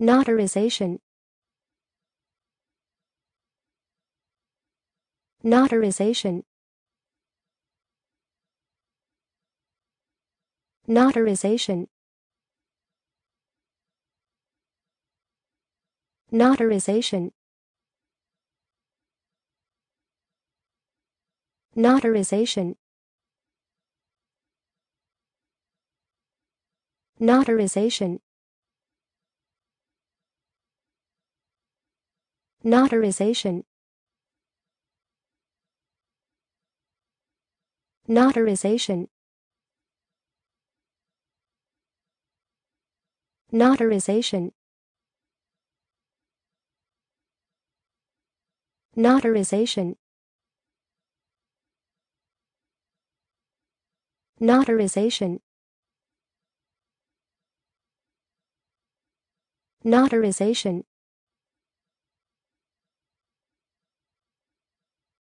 Notarization Notarization Notarization Notarization Notarization Notarization Notarization Notarization Notarization Notarization Notarization Notarization